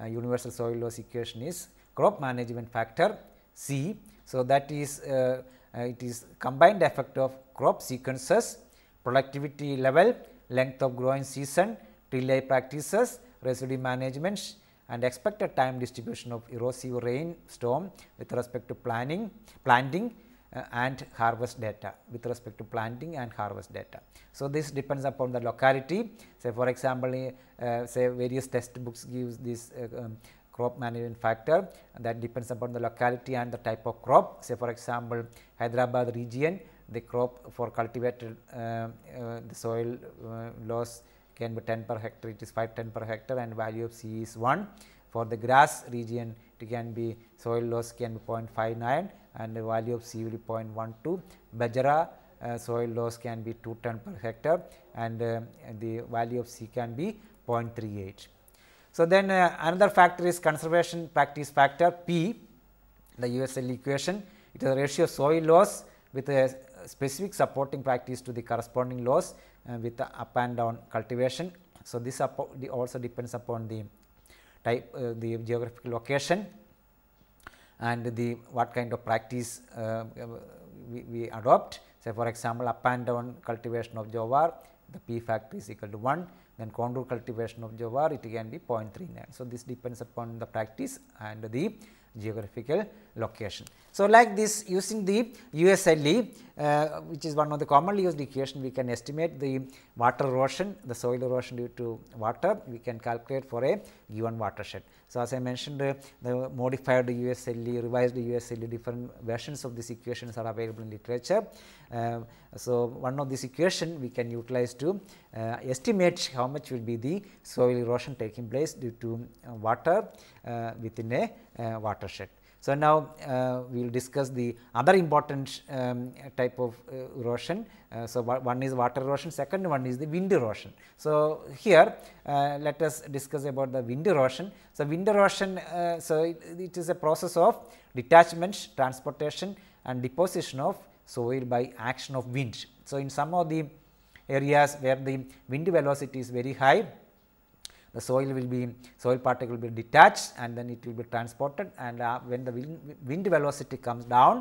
uh, universal soil loss equation is crop management factor C. So, that is uh, uh, it is combined effect of crop sequences, productivity level length of growing season, tillage practices, residue management and expected time distribution of erosive rain storm with respect to planning, planting uh, and harvest data with respect to planting and harvest data. So, this depends upon the locality say for example, eh, uh, say various test books gives this uh, um, crop management factor that depends upon the locality and the type of crop say for example, Hyderabad region the crop for cultivated uh, uh, the soil uh, loss can be 10 per hectare it is 5 10 per hectare and value of C is 1. For the grass region it can be soil loss can be 0.59 and the value of C will be 0.12. Bajra uh, soil loss can be 2 ton per hectare and uh, the value of C can be 0.38. So, then uh, another factor is conservation practice factor P the USL equation it is a ratio of soil loss with a specific supporting practice to the corresponding laws uh, with up and down cultivation. So, this also depends upon the type uh, the geographical location and the what kind of practice uh, we, we adopt. Say for example, up and down cultivation of jowar the p factor is equal to 1 then contour cultivation of jowar it can be 0.39. So, this depends upon the practice and the geographical location. So, like this using the USLE uh, which is one of the commonly used equation we can estimate the water erosion, the soil erosion due to water we can calculate for a given watershed. So, as I mentioned uh, the modified USLE, revised USLE different versions of these equations are available in literature. Uh, so, one of these equation we can utilize to uh, estimate how much will be the soil erosion taking place due to uh, water uh, within a uh, watershed. So, now uh, we will discuss the other important um, type of uh, erosion. Uh, so, one is water erosion, second one is the wind erosion. So, here uh, let us discuss about the wind erosion. So, wind erosion, uh, so it, it is a process of detachment, transportation and deposition of soil by action of wind. So, in some of the areas where the wind velocity is very high, the soil will be soil particle will be detached and then it will be transported and uh, when the wind, wind, velocity comes down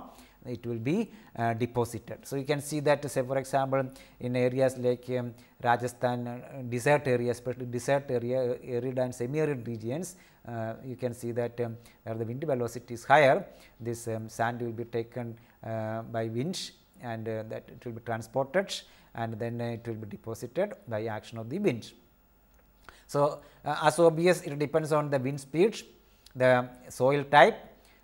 it will be uh, deposited. So, you can see that say for example, in areas like um, Rajasthan uh, desert area especially desert area arid and semi arid regions uh, you can see that um, where the wind velocity is higher this um, sand will be taken uh, by winds and that it will be transported and then it will be deposited by action of the wind. So, as uh, obvious it depends on the wind speed, the soil type,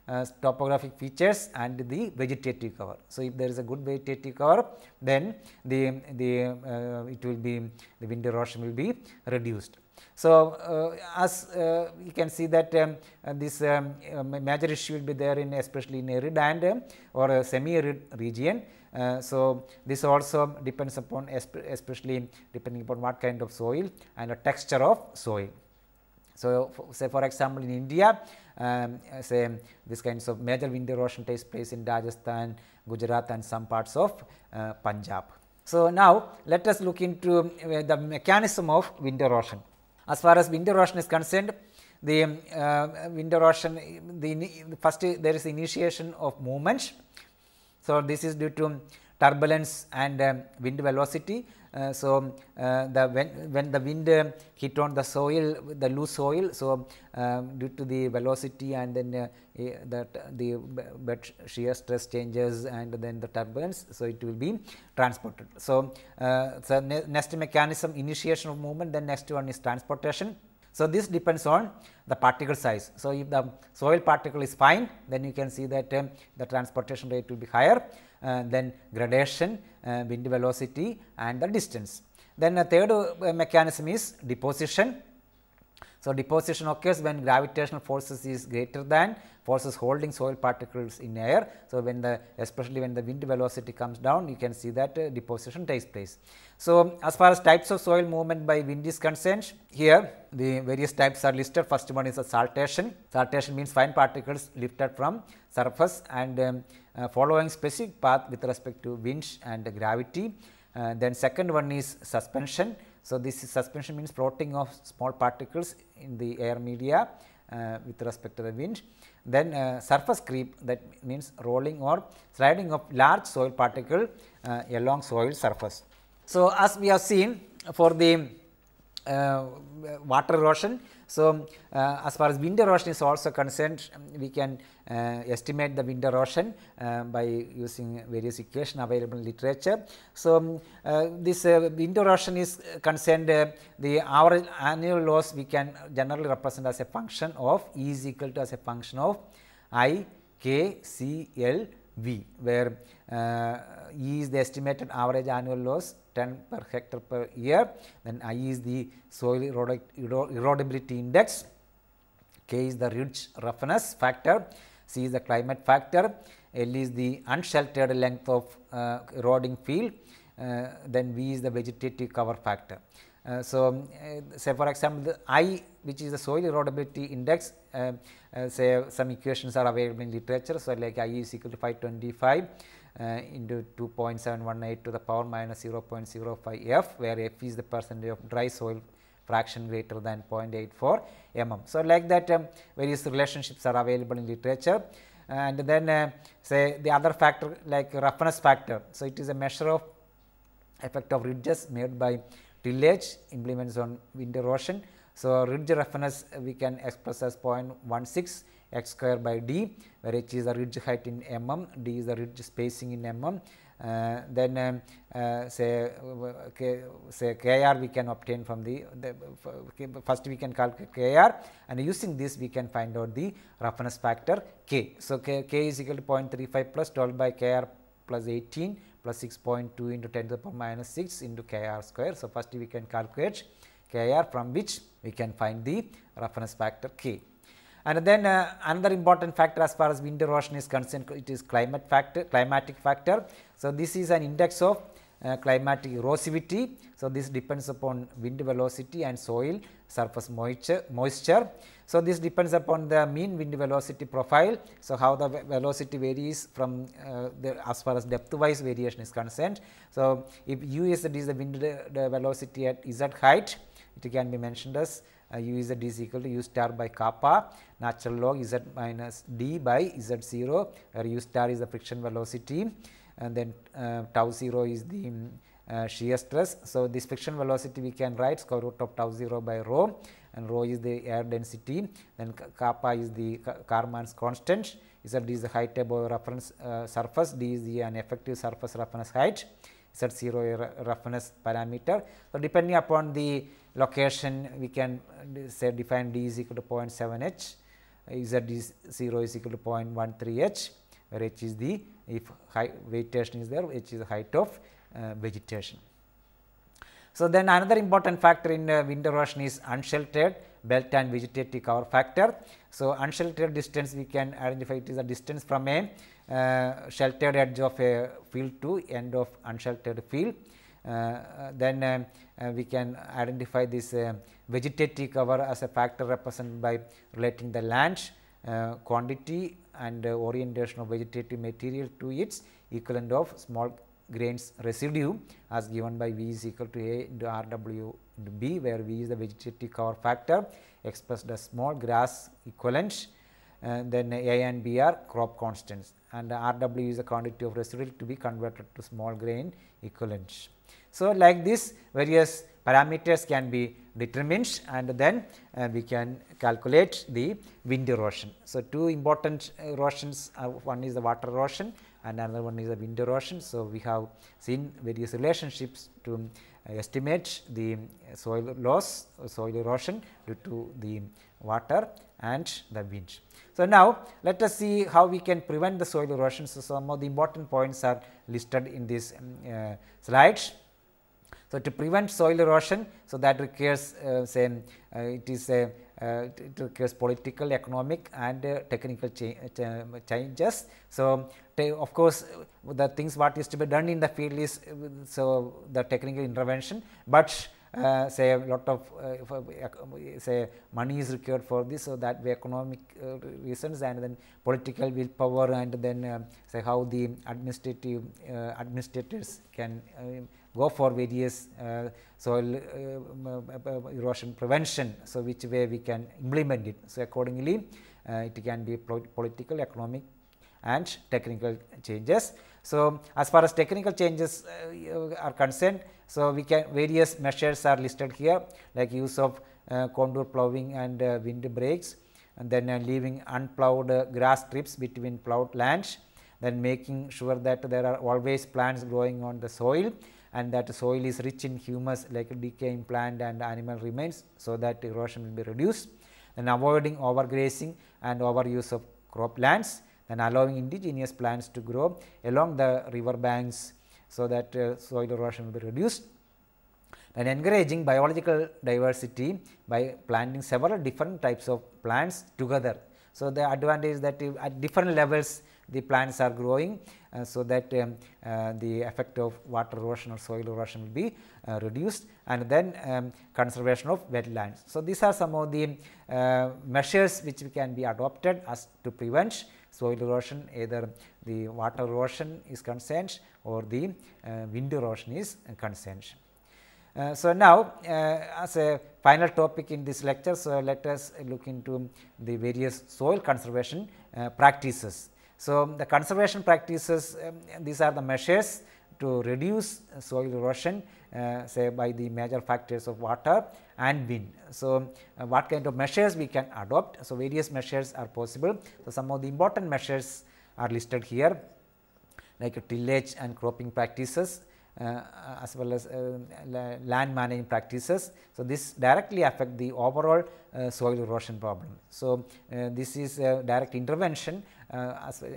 uh, topographic features and the vegetative cover. So, if there is a good vegetative cover then the, the uh, it will be the wind erosion will be reduced. So, uh, as uh, you can see that um, uh, this um, major issue will be there in especially in arid and um, or semi arid region. Uh, so, this also depends upon especially depending upon what kind of soil and the texture of soil. So, say for example, in India, um, say this kinds of major wind erosion takes place in Rajasthan, Gujarat and some parts of uh, Punjab. So, now let us look into uh, the mechanism of wind erosion. As far as wind erosion is concerned, the uh, erosion, the first there is initiation of movements. So, this is due to turbulence and um, wind velocity uh, so, uh, the when, when the wind uh, hit on the soil, the loose soil, so um, due to the velocity and then uh, eh, that the but shear stress changes and then the turbulence, so it will be transported. So, so ne next mechanism initiation of movement, then next one is transportation. So, this depends on the particle size. So, if the soil particle is fine, then you can see that um, the transportation rate will be higher. Uh, then gradation, uh, wind velocity and the distance. Then a third uh, mechanism is deposition. So, deposition occurs when gravitational forces is greater than forces holding soil particles in air. So, when the especially when the wind velocity comes down you can see that uh, deposition takes place. So, as far as types of soil movement by wind is concerned here the various types are listed first one is a saltation. Saltation means fine particles lifted from surface and um, uh, following specific path with respect to wind and gravity. Uh, then second one is suspension. So, this suspension means floating of small particles in the air media uh, with respect to the wind then uh, surface creep that means rolling or sliding of large soil particle uh, along soil surface. So, as we have seen for the uh, water erosion so, uh, as far as winter erosion is also concerned, we can uh, estimate the winter erosion uh, by using various equation available in literature. So, um, uh, this uh, winter erosion is concerned uh, the average annual loss we can generally represent as a function of E is equal to as a function of I K C L V where E is the estimated average annual loss 10 per hectare per year. Then I is the soil erodibility index, K is the ridge roughness factor, C is the climate factor, L is the unsheltered length of uh, eroding field, uh, then V is the vegetative cover factor. Uh, so, um, uh, say for example, the I which is the soil erodibility index, uh, uh, say some equations are available in literature. So, like I is equal to 525 uh, into 2.718 to the power minus 0.05 f where f is the percentage of dry soil fraction greater than 0.84 mm. So, like that um, various relationships are available in literature and then uh, say the other factor like roughness factor. So, it is a measure of effect of ridges made by tillage implements on wind erosion. So, ridge roughness we can express as 0.16 x square by d where h is the ridge height in mm, d is the ridge spacing in mm. Uh, then um, uh, say k, say kr we can obtain from the, the first we can calculate kr and using this we can find out the roughness factor k. So, k, k is equal to 0.35 plus 12 by kr plus 18 plus 6.2 into 10 to the power minus 6 into kr square. So, first we can calculate kr from which we can find the roughness factor k. And then uh, another important factor as far as wind erosion is concerned, it is climate factor, climatic factor. So, this is an index of uh, climatic erosivity. So, this depends upon wind velocity and soil surface moisture, moisture. So, this depends upon the mean wind velocity profile. So, how the velocity varies from uh, the as far as depth wise variation is concerned. So, if u is the, wind uh, velocity at z height, it can be mentioned as uh, u z is equal to u star by kappa natural log z minus d by z 0 where u star is the friction velocity and then uh, tau 0 is the um, uh, shear stress. So, this friction velocity we can write square root of tau 0 by rho and rho is the air density then kappa is the Karman's constant z is the height above reference uh, surface d is the an effective surface reference height z 0 a roughness parameter. So, depending upon the location we can uh, say define d is equal to 0.7 h, uh, z is 0 is equal to 0.13 h, where h is the if high vegetation is there, h is the height of uh, vegetation. So, then another important factor in uh, wind erosion is unsheltered belt and vegetative cover factor. So, unsheltered distance we can identify it is a distance from a uh, sheltered edge of a field to end of unsheltered field. Uh, then um, uh, we can identify this uh, vegetative cover as a factor represented by relating the land quantity and orientation of vegetative material to its equivalent of small grains residue as given by V is equal to A into R W into B where V is the vegetative cover factor expressed as small grass equivalent then A and B are crop constants and RW is the quantity of residual to be converted to small grain equivalent. So, like this various parameters can be determined and then uh, we can calculate the wind erosion. So, two important uh, erosions are, uh, one is the water erosion and another one is the wind erosion. So, we have seen various relationships to uh, estimate the soil loss soil erosion due to the water and the wind. So, now let us see how we can prevent the soil erosion. So, some of the important points are listed in this um, uh, slides. So, to prevent soil erosion, so that requires uh, say uh, it is a uh, it requires political, economic and uh, technical cha cha changes. So, of course, the things what is to be done in the field is uh, so the technical intervention, but uh, say a lot of uh, uh say money is required for this so that way economic uh, reasons and then political willpower and then uh, say how the administrative uh, administrators can um, go for various soil erosion prevention. So, which way we can implement it. So, accordingly it can be political, economic and technical changes. So, as far as technical changes uh, uh, are concerned, so we can various measures are listed here like use of uh, contour ploughing and wind breaks and then leaving unplowed grass strips between plowed lands, then making sure that there are always plants growing on the soil and that soil is rich in humus like decaying plant and animal remains. So, that erosion will be reduced and avoiding overgrazing and overuse of crop lands and allowing indigenous plants to grow along the river banks so that uh, soil erosion will be reduced and encouraging biological diversity by planting several different types of plants together. So, the advantage is that at different levels the plants are growing uh, so that um, uh, the effect of water erosion or soil erosion will be uh, reduced and then um, conservation of wetlands. So, these are some of the uh, measures which can be adopted as to prevent soil erosion either the water erosion is concerned or the uh, wind erosion is concerned. Uh, so, now uh, as a final topic in this lecture, so let us look into the various soil conservation uh, practices. So, the conservation practices um, these are the measures to reduce soil erosion uh, say by the major factors of water and wind. So, uh, what kind of measures we can adopt? So, various measures are possible. So, some of the important measures are listed here like tillage and cropping practices uh, uh as well as uh, land management practices. So, this directly affect the overall uh, soil erosion problem. So, this is direct intervention uh, as, uh,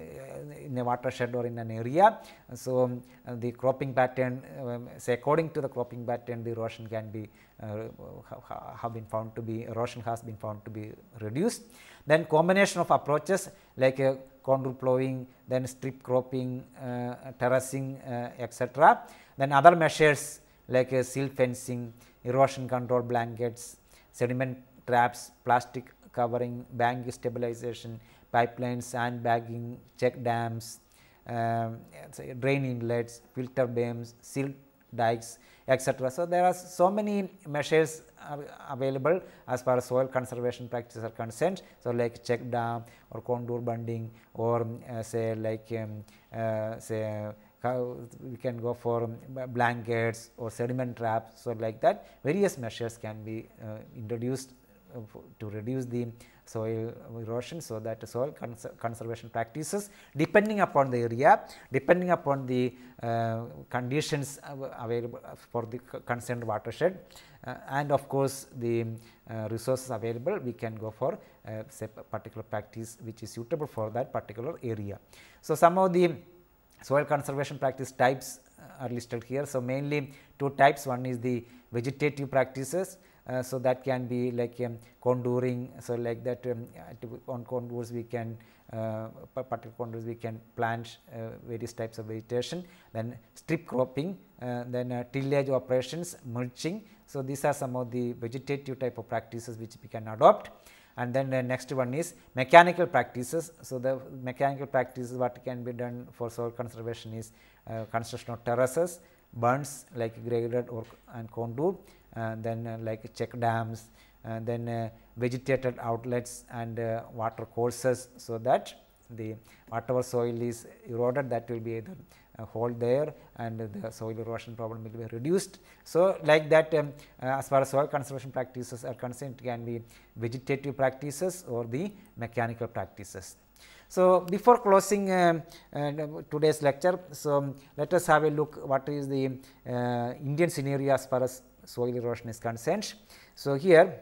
in a watershed or in an area. So, um, the cropping pattern um, say according to the cropping pattern the erosion can be uh, have been found to be erosion has been found to be reduced. Then combination of approaches like a contour plowing, then strip cropping, uh, terracing uh, etc. Then other measures like uh, silt fencing, erosion control blankets, sediment traps, plastic covering, bank stabilization, pipelines, sandbagging, check dams, um, drain inlets, filter dams, silt dikes etc. So, there are so many measures available as far as soil conservation practices are concerned. So, like check dam or contour bunding or um, uh, say like um, uh, say uh, we can go for um, blankets or sediment traps. So, like that various measures can be uh, introduced uh, to reduce the soil erosion. So, that soil cons conservation practices depending upon the area, depending upon the uh, conditions available uh, for the concerned watershed uh, and of course, the uh, resources available we can go for a uh, particular practice which is suitable for that particular area. So, some of the soil conservation practice types uh, are listed here. So, mainly two types one is the vegetative practices uh, so, that can be like um, contouring. So, like that um, on contours we can uh, particle contours we can plant uh, various types of vegetation, then strip cropping, uh, then uh, tillage operations, mulching. So, these are some of the vegetative type of practices which we can adopt and then the next one is mechanical practices. So, the mechanical practices what can be done for soil conservation is construction of terraces, burns like graded or and contour uh, then uh, like check dams, uh, then vegetated outlets and water courses. So, that the whatever soil is eroded that will be either uh, hold there and the soil erosion problem will be reduced. So, like that um, uh, as far as soil conservation practices are concerned it can be vegetative practices or the mechanical practices. So, before closing um, uh, today's lecture, so let us have a look what is the Indian scenario as far as soil erosion is concerned. So, here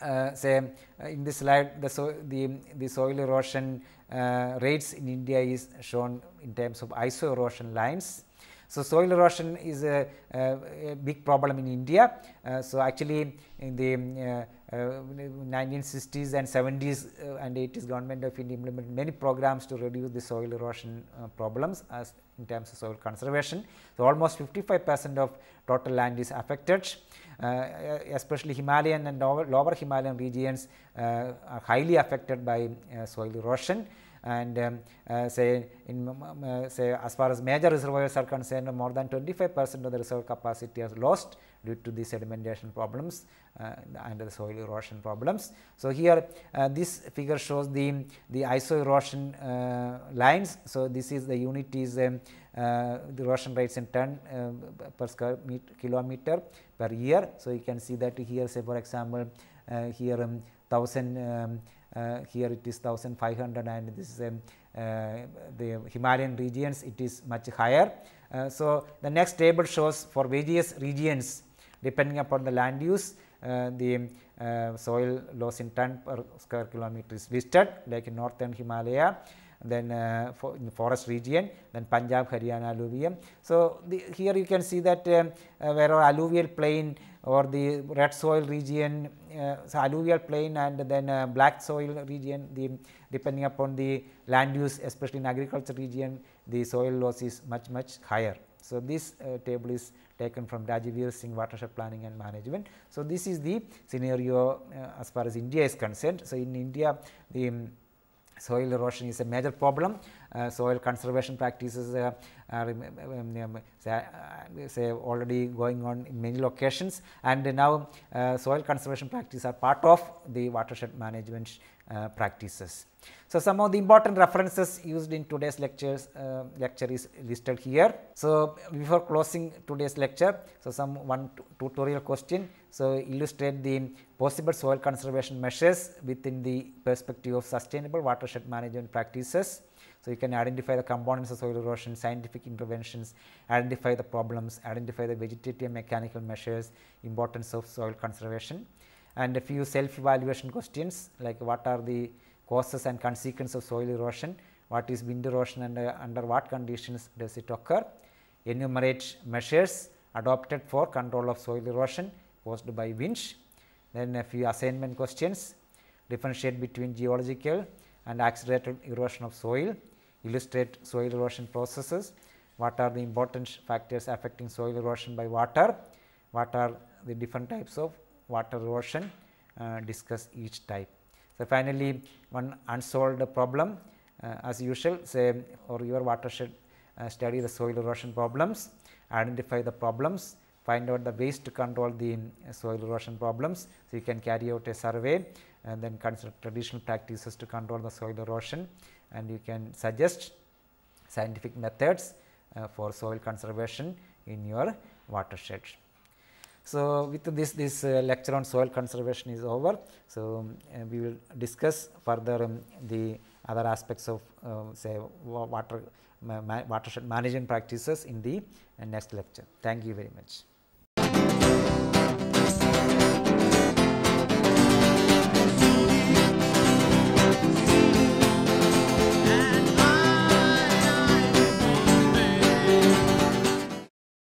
uh, say uh, in this slide the, so, the, the soil erosion uh, rates in India is shown in terms of iso erosion lines. So, soil erosion is a, a, a big problem in India. Uh, so, actually in the uh, 1960s uh, and 70s uh, and 80s government of India implemented many programs to reduce the soil erosion uh, problems as in terms of soil conservation. So, almost 55 percent of total land is affected, especially Himalayan and lower, lower Himalayan regions are highly affected by soil erosion and um, uh, say in uh, say as far as major reservoirs are concerned more than 25 percent of the reservoir capacity has lost due to the sedimentation problems uh, and the soil erosion problems. So, here uh, this figure shows the, the iso erosion uh, lines. So, this is the unit is um, uh, the erosion rates in ton uh, per square meter, kilometer per year. So, you can see that here say for example, uh, here um, 1000 um, uh, here it is 1500 and this is um, uh, the Himalayan regions it is much higher. Uh, so, the next table shows for various regions depending upon the land use uh, the uh, soil loss in ton per square kilometer is listed like in northern Himalaya then uh, for in the forest region then Punjab Haryana alluvium. So, the, here you can see that um, uh, where alluvial plain or the red soil region uh, so alluvial plain and then uh, black soil region the depending upon the land use especially in agriculture region the soil loss is much much higher. So, this uh, table is taken from Rajivir Singh watershed planning and management. So, this is the scenario uh, as far as India is concerned. So, in India the um, soil erosion is a major problem uh, soil conservation practices uh, are um, um, um, uh, say, already going on in many locations and now soil conservation practices are part of the watershed management uh, practices. So, some of the important references used in today's lectures uh, lecture is listed here. So, before closing today's lecture, so some one tutorial question. So, illustrate the possible soil conservation measures within the perspective of sustainable watershed management practices. So, you can identify the components of soil erosion, scientific interventions, identify the problems, identify the vegetative and mechanical measures, importance of soil conservation and a few self evaluation questions like what are the causes and consequences of soil erosion, what is wind erosion and uh, under what conditions does it occur, enumerate measures adopted for control of soil erosion caused by winds, then a few assignment questions, differentiate between geological and accelerated erosion of soil, illustrate soil erosion processes, what are the important factors affecting soil erosion by water, what are the different types of water erosion, uh, discuss each type. So, finally, one unsolved problem uh, as usual say or your watershed uh, study the soil erosion problems, identify the problems, find out the ways to control the uh, soil erosion problems. So, you can carry out a survey and then consider traditional practices to control the soil erosion and you can suggest scientific methods uh, for soil conservation in your watershed. So, with this, this uh, lecture on soil conservation is over. So, um, uh, we will discuss further um, the other aspects of uh, say water ma watershed management practices in the uh, next lecture. Thank you very much.